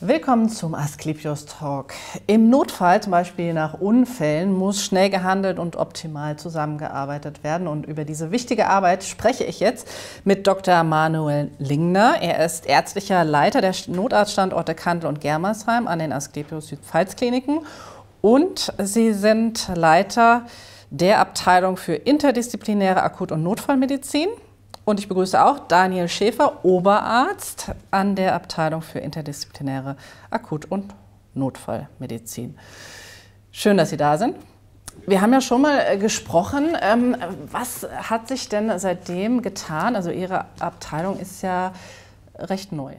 Willkommen zum Asklepios Talk. Im Notfall, zum Beispiel nach Unfällen, muss schnell gehandelt und optimal zusammengearbeitet werden. Und über diese wichtige Arbeit spreche ich jetzt mit Dr. Manuel Lingner. Er ist ärztlicher Leiter der Notarztstandorte Kandel und Germersheim an den Asklepios Südpfalz Kliniken. Und Sie sind Leiter der Abteilung für interdisziplinäre Akut- und Notfallmedizin und ich begrüße auch Daniel Schäfer, Oberarzt an der Abteilung für interdisziplinäre Akut- und Notfallmedizin. Schön, dass Sie da sind. Wir haben ja schon mal äh, gesprochen. Ähm, was hat sich denn seitdem getan? Also Ihre Abteilung ist ja recht neu.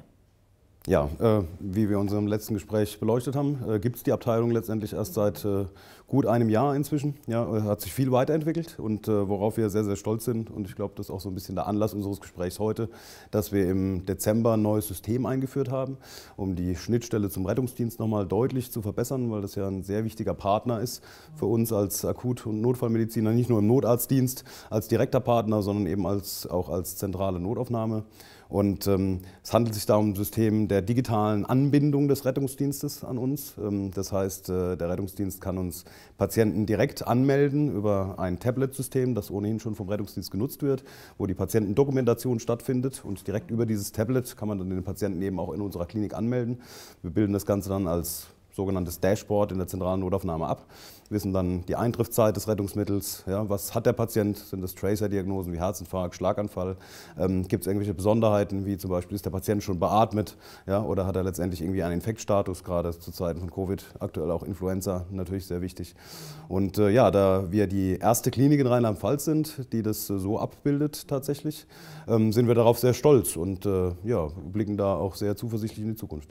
Ja, äh, wie wir in unserem letzten Gespräch beleuchtet haben, äh, gibt es die Abteilung letztendlich erst seit äh, gut einem Jahr inzwischen. Ja, äh, hat sich viel weiterentwickelt und äh, worauf wir sehr, sehr stolz sind. Und ich glaube, das ist auch so ein bisschen der Anlass unseres Gesprächs heute, dass wir im Dezember ein neues System eingeführt haben, um die Schnittstelle zum Rettungsdienst nochmal deutlich zu verbessern, weil das ja ein sehr wichtiger Partner ist für uns als Akut- und Notfallmediziner, nicht nur im Notarztdienst als direkter Partner, sondern eben als, auch als zentrale Notaufnahme. Und ähm, es handelt sich da um ein System der digitalen Anbindung des Rettungsdienstes an uns. Ähm, das heißt, äh, der Rettungsdienst kann uns Patienten direkt anmelden über ein Tablet-System, das ohnehin schon vom Rettungsdienst genutzt wird, wo die Patientendokumentation stattfindet. Und direkt über dieses Tablet kann man dann den Patienten eben auch in unserer Klinik anmelden. Wir bilden das Ganze dann als sogenanntes Dashboard in der zentralen Notaufnahme ab, wissen dann die Eintriftszeit des Rettungsmittels, ja, was hat der Patient, sind das Tracer-Diagnosen wie Herzinfarkt, Schlaganfall, ähm, gibt es irgendwelche Besonderheiten, wie zum Beispiel ist der Patient schon beatmet ja, oder hat er letztendlich irgendwie einen Infektstatus, gerade zu Zeiten von Covid, aktuell auch Influenza, natürlich sehr wichtig. Und äh, ja, da wir die erste Klinik in Rheinland-Pfalz sind, die das äh, so abbildet tatsächlich, ähm, sind wir darauf sehr stolz und äh, ja, blicken da auch sehr zuversichtlich in die Zukunft.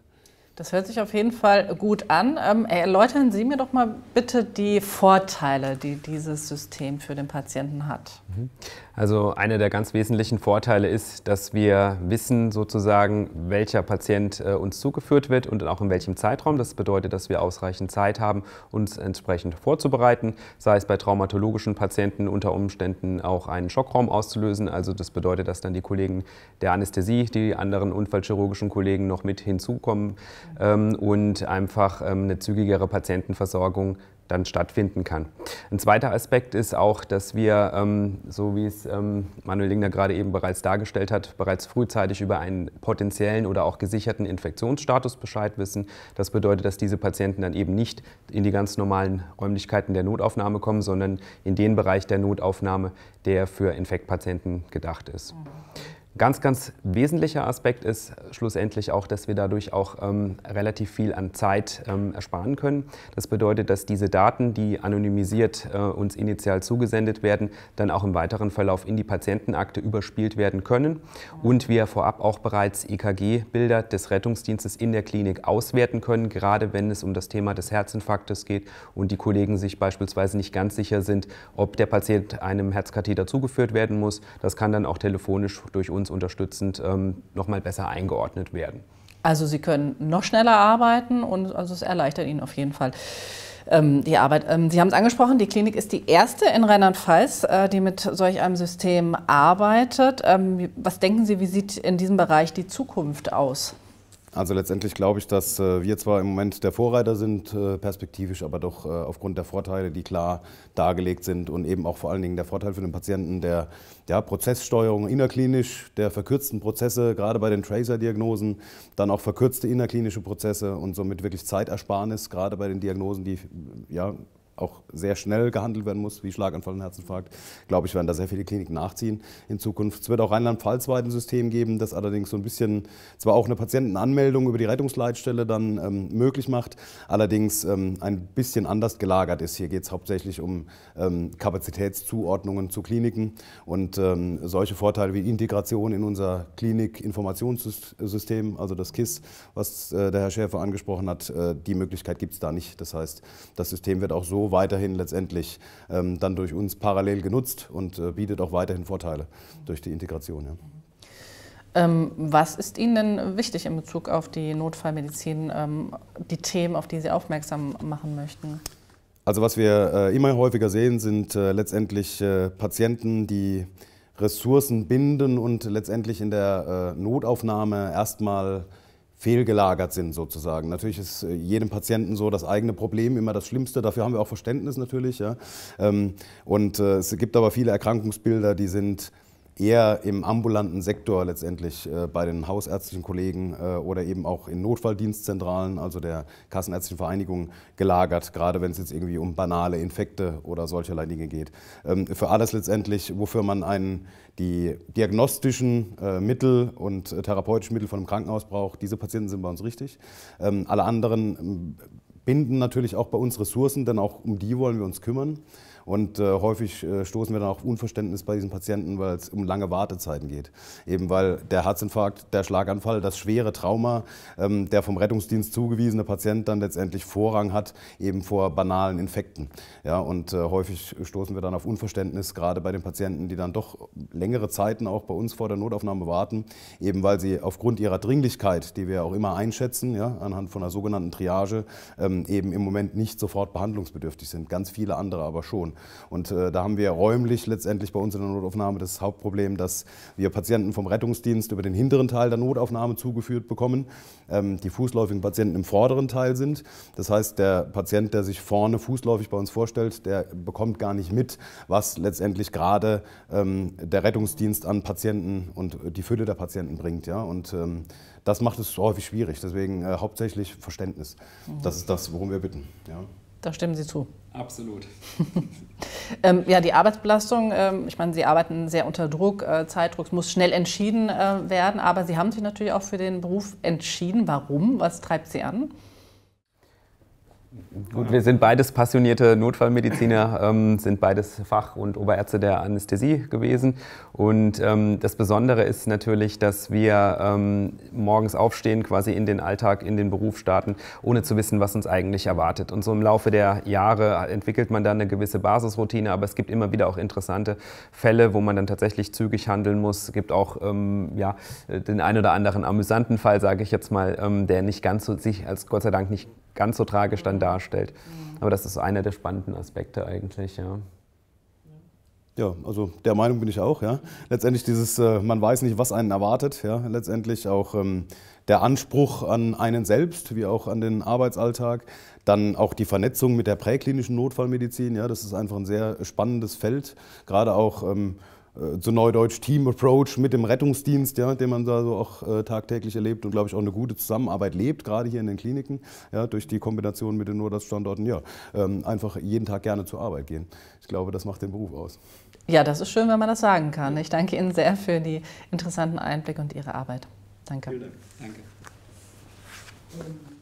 Das hört sich auf jeden Fall gut an. Ähm, erläutern Sie mir doch mal bitte die Vorteile, die dieses System für den Patienten hat. Mhm. Also einer der ganz wesentlichen Vorteile ist, dass wir wissen sozusagen, welcher Patient äh, uns zugeführt wird und auch in welchem Zeitraum. Das bedeutet, dass wir ausreichend Zeit haben, uns entsprechend vorzubereiten, sei es bei traumatologischen Patienten unter Umständen auch einen Schockraum auszulösen. Also das bedeutet, dass dann die Kollegen der Anästhesie, die anderen unfallchirurgischen Kollegen noch mit hinzukommen ähm, und einfach ähm, eine zügigere Patientenversorgung dann stattfinden kann. Ein zweiter Aspekt ist auch, dass wir, ähm, so wie es ähm, Manuel Lingner gerade eben bereits dargestellt hat, bereits frühzeitig über einen potenziellen oder auch gesicherten Infektionsstatus Bescheid wissen. Das bedeutet, dass diese Patienten dann eben nicht in die ganz normalen Räumlichkeiten der Notaufnahme kommen, sondern in den Bereich der Notaufnahme, der für Infektpatienten gedacht ist. Mhm. Ganz, ganz wesentlicher Aspekt ist schlussendlich auch, dass wir dadurch auch ähm, relativ viel an Zeit ähm, ersparen können. Das bedeutet, dass diese Daten, die anonymisiert äh, uns initial zugesendet werden, dann auch im weiteren Verlauf in die Patientenakte überspielt werden können und wir vorab auch bereits EKG-Bilder des Rettungsdienstes in der Klinik auswerten können, gerade wenn es um das Thema des Herzinfarktes geht und die Kollegen sich beispielsweise nicht ganz sicher sind, ob der Patient einem Herzkatheter zugeführt werden muss. Das kann dann auch telefonisch durch uns uns unterstützend ähm, noch mal besser eingeordnet werden. Also Sie können noch schneller arbeiten und also es erleichtert Ihnen auf jeden Fall ähm, die Arbeit. Ähm, Sie haben es angesprochen, die Klinik ist die erste in Rheinland-Pfalz, äh, die mit solch einem System arbeitet. was denken Sie, wie sieht in diesem Bereich die Zukunft aus? Also letztendlich glaube ich, dass äh, wir zwar im Moment der Vorreiter sind, äh, perspektivisch, aber doch äh, aufgrund der Vorteile, die klar dargelegt sind und eben auch vor allen Dingen der Vorteil für den Patienten der ja, Prozesssteuerung innerklinisch, der verkürzten Prozesse, gerade bei den Tracer-Diagnosen, dann auch verkürzte innerklinische Prozesse und somit wirklich Zeitersparnis, gerade bei den Diagnosen, die ja, auch sehr schnell gehandelt werden muss, wie Schlaganfall und Herzinfarkt, glaube ich, werden da sehr viele Kliniken nachziehen in Zukunft. Es wird auch Rheinland-Pfalz weit ein System geben, das allerdings so ein bisschen zwar auch eine Patientenanmeldung über die Rettungsleitstelle dann ähm, möglich macht, allerdings ähm, ein bisschen anders gelagert ist. Hier geht es hauptsächlich um ähm, Kapazitätszuordnungen zu Kliniken und ähm, solche Vorteile wie Integration in unser Klinik-Informationssystem, also das KISS, was äh, der Herr Schäfer angesprochen hat, äh, die Möglichkeit gibt es da nicht. Das heißt, das System wird auch so weiterhin letztendlich ähm, dann durch uns parallel genutzt und äh, bietet auch weiterhin Vorteile durch die Integration. Ja. Ähm, was ist Ihnen denn wichtig in Bezug auf die Notfallmedizin, ähm, die Themen, auf die Sie aufmerksam machen möchten? Also was wir äh, immer häufiger sehen, sind äh, letztendlich äh, Patienten, die Ressourcen binden und letztendlich in der äh, Notaufnahme erstmal fehlgelagert sind sozusagen. Natürlich ist äh, jedem Patienten so das eigene Problem immer das Schlimmste, dafür haben wir auch Verständnis natürlich. Ja. Ähm, und äh, es gibt aber viele Erkrankungsbilder, die sind eher im ambulanten Sektor letztendlich äh, bei den hausärztlichen Kollegen äh, oder eben auch in Notfalldienstzentralen, also der Kassenärztlichen Vereinigung, gelagert, gerade wenn es jetzt irgendwie um banale Infekte oder solcherlei Dinge geht. Ähm, für alles letztendlich, wofür man einen, die diagnostischen äh, Mittel und äh, therapeutischen Mittel von einem Krankenhaus braucht, diese Patienten sind bei uns richtig. Ähm, alle anderen ähm, binden natürlich auch bei uns Ressourcen, denn auch um die wollen wir uns kümmern. Und äh, häufig äh, stoßen wir dann auf Unverständnis bei diesen Patienten, weil es um lange Wartezeiten geht. Eben weil der Herzinfarkt, der Schlaganfall, das schwere Trauma, ähm, der vom Rettungsdienst zugewiesene Patient dann letztendlich Vorrang hat, eben vor banalen Infekten. Ja, und äh, häufig stoßen wir dann auf Unverständnis, gerade bei den Patienten, die dann doch längere Zeiten auch bei uns vor der Notaufnahme warten, eben weil sie aufgrund ihrer Dringlichkeit, die wir auch immer einschätzen, ja, anhand von einer sogenannten Triage, ähm, eben im Moment nicht sofort behandlungsbedürftig sind. Ganz viele andere aber schon. Und äh, da haben wir räumlich letztendlich bei uns in der Notaufnahme das Hauptproblem, dass wir Patienten vom Rettungsdienst über den hinteren Teil der Notaufnahme zugeführt bekommen, ähm, die fußläufigen Patienten im vorderen Teil sind. Das heißt, der Patient, der sich vorne fußläufig bei uns vorstellt, der bekommt gar nicht mit, was letztendlich gerade ähm, der Rettungsdienst an Patienten und die Fülle der Patienten bringt. Ja? Und ähm, das macht es häufig schwierig. Deswegen äh, hauptsächlich Verständnis. Mhm. Das ist das, worum wir bitten. Ja. Da stimmen Sie zu. Absolut. ähm, ja, die Arbeitsbelastung, ähm, ich meine, Sie arbeiten sehr unter Druck, äh, Zeitdruck, es muss schnell entschieden äh, werden, aber Sie haben sich natürlich auch für den Beruf entschieden. Warum? Was treibt Sie an? Gut, wir sind beides passionierte Notfallmediziner, ähm, sind beides Fach- und Oberärzte der Anästhesie gewesen. Und ähm, das Besondere ist natürlich, dass wir ähm, morgens aufstehen, quasi in den Alltag, in den Beruf starten, ohne zu wissen, was uns eigentlich erwartet. Und so im Laufe der Jahre entwickelt man dann eine gewisse Basisroutine, aber es gibt immer wieder auch interessante Fälle, wo man dann tatsächlich zügig handeln muss. Es gibt auch ähm, ja, den ein oder anderen amüsanten Fall, sage ich jetzt mal, ähm, der nicht ganz so sich als Gott sei Dank nicht ganz so tragisch dann mhm. darstellt. Mhm. Aber das ist einer der spannenden Aspekte eigentlich, ja. Ja, also der Meinung bin ich auch, ja. Letztendlich dieses, äh, man weiß nicht, was einen erwartet, ja. Letztendlich auch ähm, der Anspruch an einen selbst, wie auch an den Arbeitsalltag. Dann auch die Vernetzung mit der präklinischen Notfallmedizin, ja, das ist einfach ein sehr spannendes Feld. Gerade auch ähm, zu äh, Neudeutsch Team Approach mit dem Rettungsdienst, ja, den man da so auch äh, tagtäglich erlebt und glaube ich auch eine gute Zusammenarbeit lebt, gerade hier in den Kliniken, ja, durch die Kombination mit den Notarzt-Standorten, ja, ähm, einfach jeden Tag gerne zur Arbeit gehen. Ich glaube, das macht den Beruf aus. Ja, das ist schön, wenn man das sagen kann. Ich danke Ihnen sehr für die interessanten Einblicke und Ihre Arbeit. Danke. Vielen Dank. Danke.